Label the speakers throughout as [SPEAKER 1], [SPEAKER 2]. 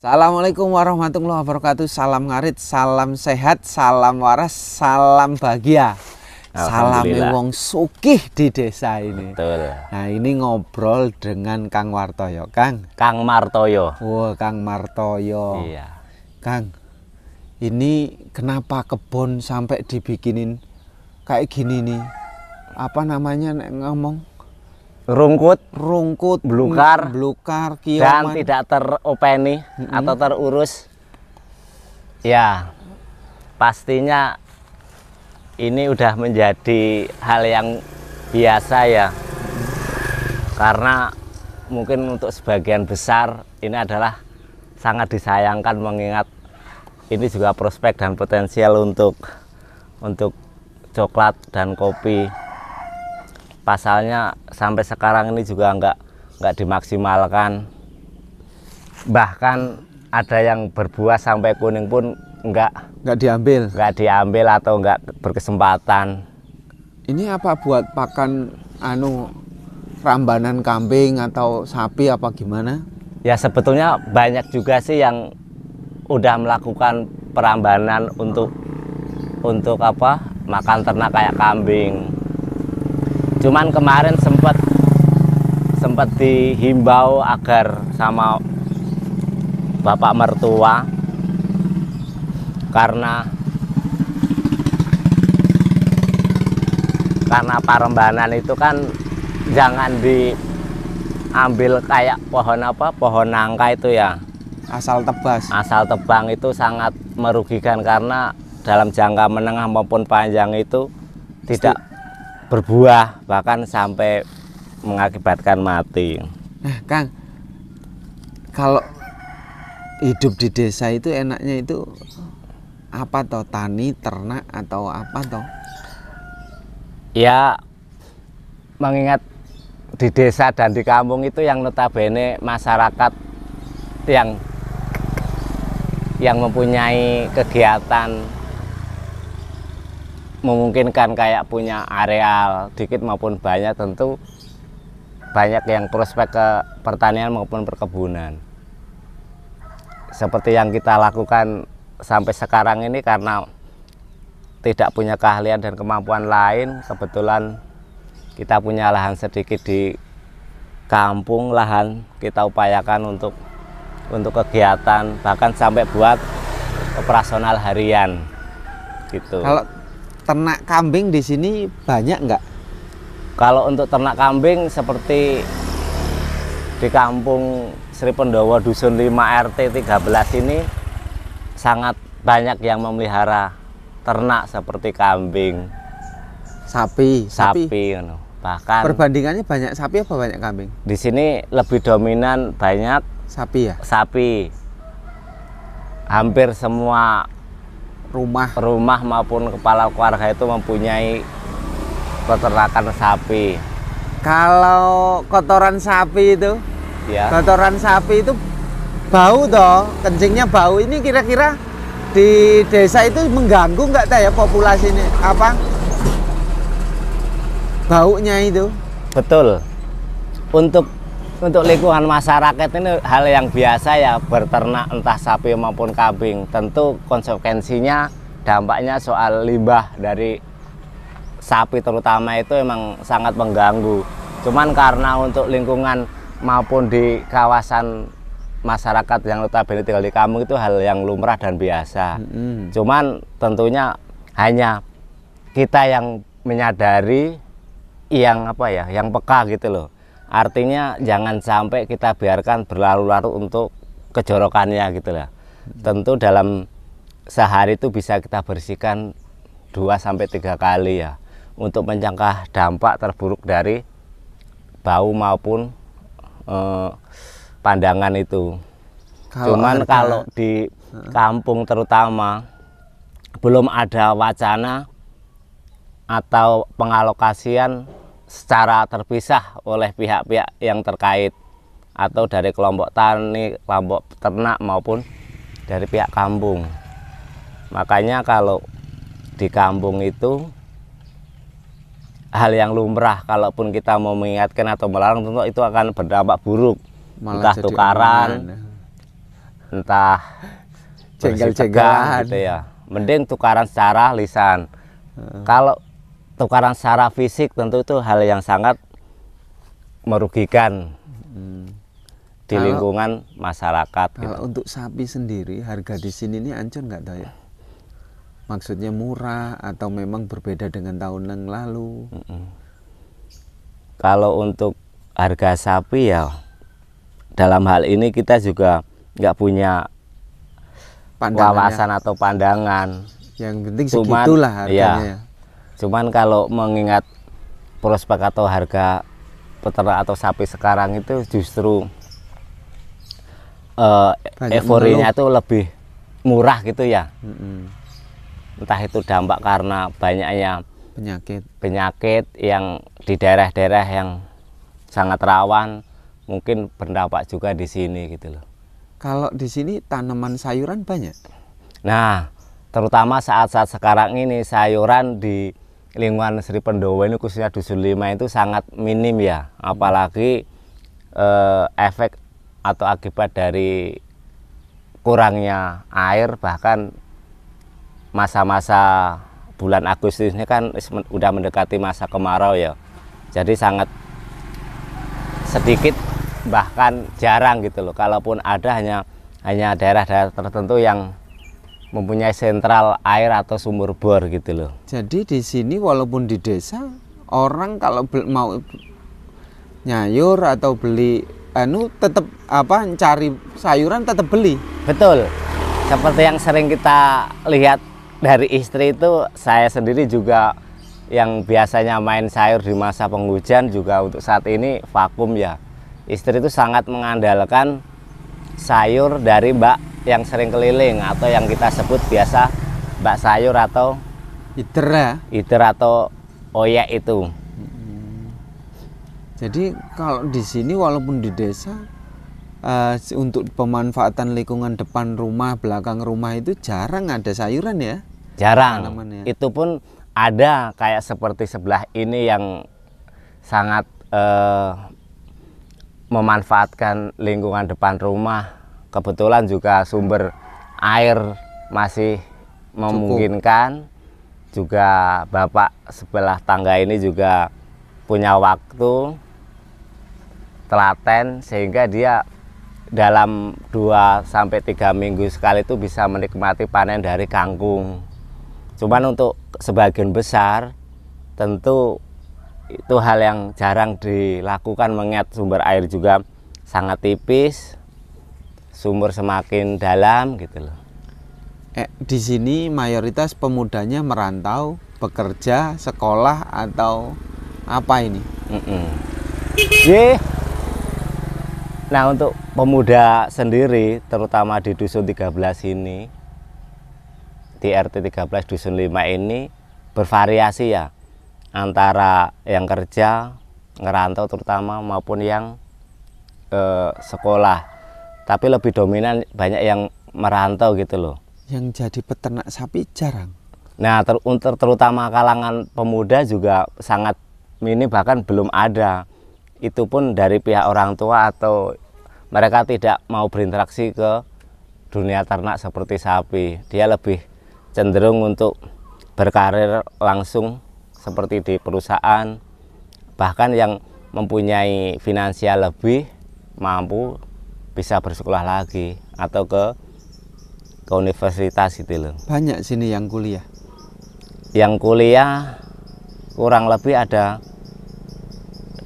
[SPEAKER 1] Assalamualaikum warahmatullahi wabarakatuh. Salam ngarit, salam sehat, salam waras, salam bahagia. Salam wong sukih di desa ini. Betul. Nah, ini ngobrol dengan Kang Wartoyo, Kang. Kang Martoyo. Wah, Kang Martoyo. Iya. Kang. Ini kenapa kebun sampai dibikinin kayak gini nih? Apa namanya ngomong?
[SPEAKER 2] rungkut, rungkut, blukar, blukar, kioman. dan tidak teropeni hmm. atau terurus. Ya, pastinya ini udah menjadi hal yang biasa ya, karena mungkin untuk sebagian besar ini adalah sangat disayangkan mengingat ini juga prospek dan potensial untuk untuk coklat dan kopi pasalnya sampai sekarang ini juga nggak nggak dimaksimalkan bahkan ada yang berbuah sampai kuning pun nggak nggak diambil nggak diambil atau nggak berkesempatan ini apa buat pakan anu rambanan kambing atau sapi apa gimana ya sebetulnya banyak juga sih yang udah melakukan perambanan untuk untuk apa makan ternak kayak kambing cuman kemarin sempat sempat dihimbau agar sama bapak mertua karena karena parembanan itu kan jangan diambil kayak pohon apa pohon nangka itu ya asal tebas asal tebang itu sangat merugikan karena dalam jangka menengah maupun panjang itu tidak berbuah bahkan sampai mengakibatkan mati. Nah, Kang, kalau
[SPEAKER 1] hidup di desa itu enaknya itu apa toh tani ternak atau
[SPEAKER 2] apa toh? Ya mengingat di desa dan di kampung itu yang notabene masyarakat yang yang mempunyai kegiatan memungkinkan kayak punya areal dikit maupun banyak tentu banyak yang prospek ke pertanian maupun perkebunan seperti yang kita lakukan sampai sekarang ini karena tidak punya keahlian dan kemampuan lain kebetulan kita punya lahan sedikit di kampung lahan kita upayakan untuk untuk kegiatan bahkan sampai buat operasional harian gitu kalau
[SPEAKER 1] ternak kambing di sini banyak nggak?
[SPEAKER 2] Kalau untuk ternak kambing seperti di kampung Sri Pendowo Dusun 5 RT 13 ini sangat banyak yang memelihara ternak seperti kambing, sapi, sapi, sapi bahkan
[SPEAKER 1] perbandingannya banyak sapi
[SPEAKER 2] apa banyak kambing? Di sini lebih dominan banyak sapi ya. Sapi. Hampir semua rumah rumah maupun kepala keluarga itu mempunyai peternakan sapi. Kalau kotoran sapi itu, ya. kotoran sapi itu bau toh,
[SPEAKER 1] kencingnya bau. Ini kira-kira di desa itu mengganggu nggak ya populasi ini
[SPEAKER 2] apa baunya itu? Betul. Untuk untuk lingkungan masyarakat ini hal yang biasa ya berternak entah sapi maupun kambing. Tentu konsekuensinya dampaknya soal limbah dari sapi terutama itu emang sangat mengganggu. Cuman karena untuk lingkungan maupun di kawasan masyarakat yang notabene tinggal di kampung itu hal yang lumrah dan biasa. -hmm. Cuman tentunya hanya kita yang menyadari yang apa ya, yang peka gitu loh artinya jangan sampai kita biarkan berlarut-larut untuk kejorokannya gitu lah tentu dalam sehari itu bisa kita bersihkan 2 sampai tiga kali ya untuk mencegah dampak terburuk dari bau maupun eh, pandangan itu kalau cuman harga, kalau di kampung terutama belum ada wacana atau pengalokasian secara terpisah oleh pihak-pihak yang terkait atau dari kelompok tani, kelompok peternak maupun dari pihak kampung. Makanya kalau di kampung itu hal yang lumrah kalaupun kita mau mengingatkan atau melarang tentu itu akan berdampak buruk Malah entah tukaran aman. Ya. entah jengkel-jengkelan gitu ya mending tukaran secara lisan hmm. kalau pertukaran secara fisik tentu itu hal yang sangat merugikan hmm. di kalau, lingkungan masyarakat. Kalau gitu. untuk sapi
[SPEAKER 1] sendiri harga di sini ini ancur nggak tahu ya? Maksudnya murah atau memang berbeda dengan tahun yang lalu? Hmm. -mm.
[SPEAKER 2] Kalau untuk harga sapi ya dalam hal ini kita juga nggak punya wawasan atau pandangan. Yang penting segitulah Cuma, harganya. Ya, cuman kalau mengingat prospek atau harga peternak atau sapi sekarang itu justru uh, eh, euforinya itu lebih murah gitu ya mm -hmm. entah itu dampak karena banyaknya penyakit penyakit yang di daerah-daerah yang sangat rawan mungkin berdampak juga di sini gitu loh
[SPEAKER 1] kalau di sini
[SPEAKER 2] tanaman sayuran banyak nah terutama saat-saat sekarang ini sayuran di lingkungan Sri Pendowo ini khususnya Dusun Lima itu sangat minim ya apalagi eh, efek atau akibat dari kurangnya air bahkan masa-masa bulan Agustus ini kan sudah mendekati masa kemarau ya jadi sangat sedikit bahkan jarang gitu loh kalaupun ada hanya hanya daerah-daerah tertentu yang mempunyai sentral air atau sumur bor gitu loh. Jadi di sini walaupun di desa orang kalau mau nyayur atau beli anu tetap apa cari sayuran tetap beli. Betul. Seperti yang sering kita lihat dari istri itu saya sendiri juga yang biasanya main sayur di masa penghujan juga untuk saat ini vakum ya. Istri itu sangat mengandalkan sayur dari Mbak yang sering keliling atau yang kita sebut biasa bak sayur atau iter ya? Iter atau oyek itu. Hmm. Jadi
[SPEAKER 1] kalau di sini walaupun di desa uh, untuk pemanfaatan lingkungan
[SPEAKER 2] depan rumah, belakang rumah itu jarang ada sayuran ya? Jarang. ya? Itu pun ada kayak seperti sebelah ini yang sangat uh, memanfaatkan lingkungan depan rumah kebetulan juga sumber air masih memungkinkan juga bapak sebelah tangga ini juga punya waktu telaten sehingga dia dalam 2 sampai 3 minggu sekali itu bisa menikmati panen dari kangkung. Cuman untuk sebagian besar tentu itu hal yang jarang dilakukan mengingat sumber air juga sangat tipis sumur semakin dalam gitu loh. Eh, di sini mayoritas pemudanya merantau, bekerja, sekolah atau apa ini? Mm -mm. Yeah. Nah untuk pemuda sendiri, terutama di dusun 13 ini, di RT 13 dusun 5 ini bervariasi ya antara yang kerja, ngerantau terutama maupun yang eh, sekolah tapi lebih dominan banyak yang merantau gitu loh
[SPEAKER 1] yang jadi peternak sapi jarang
[SPEAKER 2] nah ter, ter terutama kalangan pemuda juga sangat minim bahkan belum ada itu pun dari pihak orang tua atau mereka tidak mau berinteraksi ke dunia ternak seperti sapi dia lebih cenderung untuk berkarir langsung seperti di perusahaan bahkan yang mempunyai finansial lebih mampu bisa bersekolah lagi atau ke ke universitas itu loh. Banyak sini yang kuliah. Yang kuliah kurang lebih ada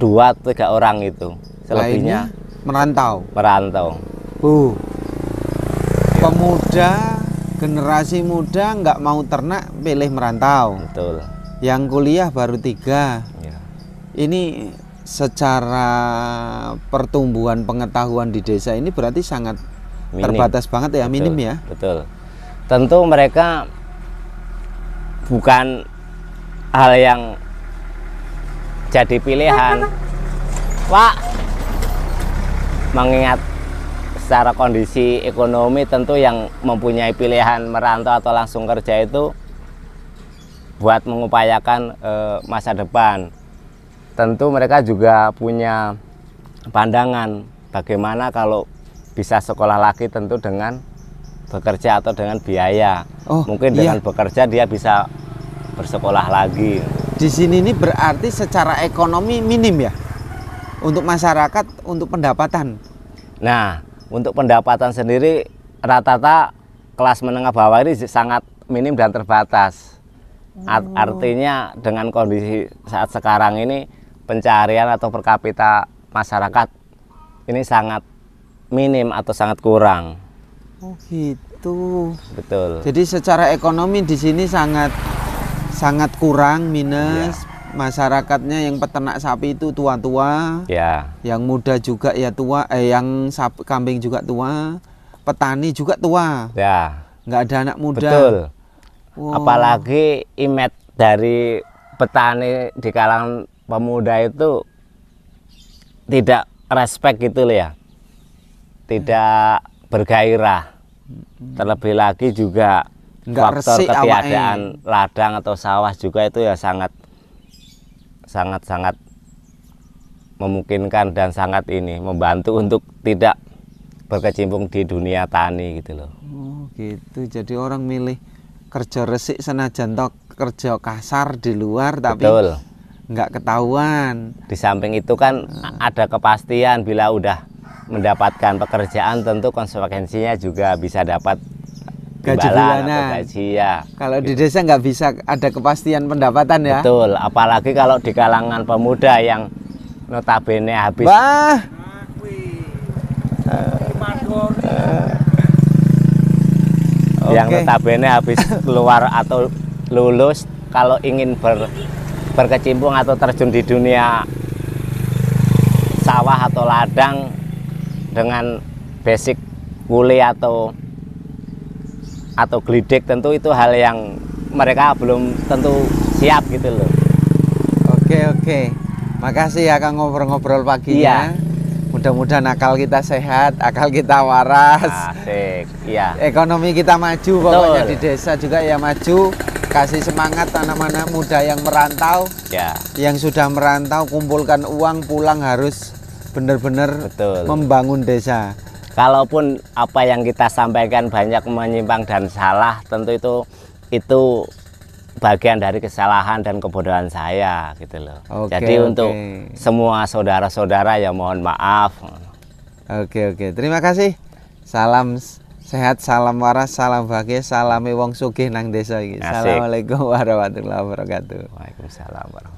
[SPEAKER 2] dua tiga orang itu. Selebihnya Lainnya merantau. Merantau. Uh.
[SPEAKER 1] Pemuda generasi muda nggak mau ternak pilih merantau. Betul. Yang kuliah baru tiga. Ya. Ini secara pertumbuhan pengetahuan di desa ini berarti sangat minim. terbatas banget
[SPEAKER 2] ya, betul, minim ya. Betul. Tentu mereka bukan hal yang jadi pilihan. Pak mengingat secara kondisi ekonomi tentu yang mempunyai pilihan merantau atau langsung kerja itu buat mengupayakan e, masa depan tentu mereka juga punya pandangan bagaimana kalau bisa sekolah lagi tentu dengan bekerja atau dengan biaya. Oh, Mungkin iya. dengan bekerja dia bisa bersekolah lagi. Di sini ini berarti secara ekonomi minim ya untuk masyarakat untuk pendapatan. Nah, untuk pendapatan sendiri rata-rata kelas menengah bawah ini sangat minim dan terbatas. Art oh. artinya dengan kondisi saat sekarang ini pencarian atau per kapita masyarakat ini sangat minim atau sangat kurang.
[SPEAKER 1] Oh gitu.
[SPEAKER 2] Betul. Jadi
[SPEAKER 1] secara ekonomi di sini sangat sangat kurang minus ya. masyarakatnya yang peternak sapi itu tua-tua. Ya. Yang muda juga ya tua, eh yang sapi, kambing juga tua, petani juga tua. Ya. Nggak ada anak muda. Betul.
[SPEAKER 2] Wow. Apalagi imet dari petani di kalangan pemuda itu tidak respect gitu loh ya tidak bergairah hmm. terlebih lagi juga Nggak faktor ketiadaan ladang atau sawah juga itu ya sangat sangat sangat memungkinkan dan sangat ini membantu untuk tidak berkecimpung di dunia tani gitu loh
[SPEAKER 1] oh gitu jadi orang milih kerja resik senajan kerja
[SPEAKER 2] kasar di luar tapi Betul nggak ketahuan. Di samping itu kan nah. ada kepastian bila udah mendapatkan pekerjaan tentu konsekuensinya juga bisa dapat gaji Gaji ya. Kalau di gitu. desa nggak bisa ada kepastian pendapatan ya. Betul, apalagi kalau di kalangan pemuda yang notabene habis. Bah. Yang okay. notabene habis keluar atau lulus kalau ingin ber berkecimpung atau terjun di dunia sawah atau ladang dengan basic kule atau atau gelidik tentu itu hal yang mereka belum tentu siap gitu loh. Oke oke. Makasih ya Kang ngobrol-ngobrol paginya.
[SPEAKER 1] Iya. Mudah-mudahan akal kita sehat, akal kita waras.
[SPEAKER 2] Asik, iya.
[SPEAKER 1] Ekonomi kita maju pokoknya di desa juga ya maju. Kasih semangat tanaman
[SPEAKER 2] anak muda yang merantau. Ya.
[SPEAKER 1] Yang sudah merantau kumpulkan uang pulang harus benar-benar membangun desa.
[SPEAKER 2] Kalaupun apa yang kita sampaikan banyak menyimpang dan salah, tentu itu itu bagian dari kesalahan dan kebodohan saya gitu loh. Okay, Jadi okay. untuk semua saudara-saudara ya mohon maaf. Oke okay, oke, okay. terima kasih. Salam sehat,
[SPEAKER 1] salam waras, salam bahagia, salam wong sugih nang desa iki. Assalamualaikum warahmatullahi wabarakatuh. Waalaikumsalam warahmatullahi wabarakatuh.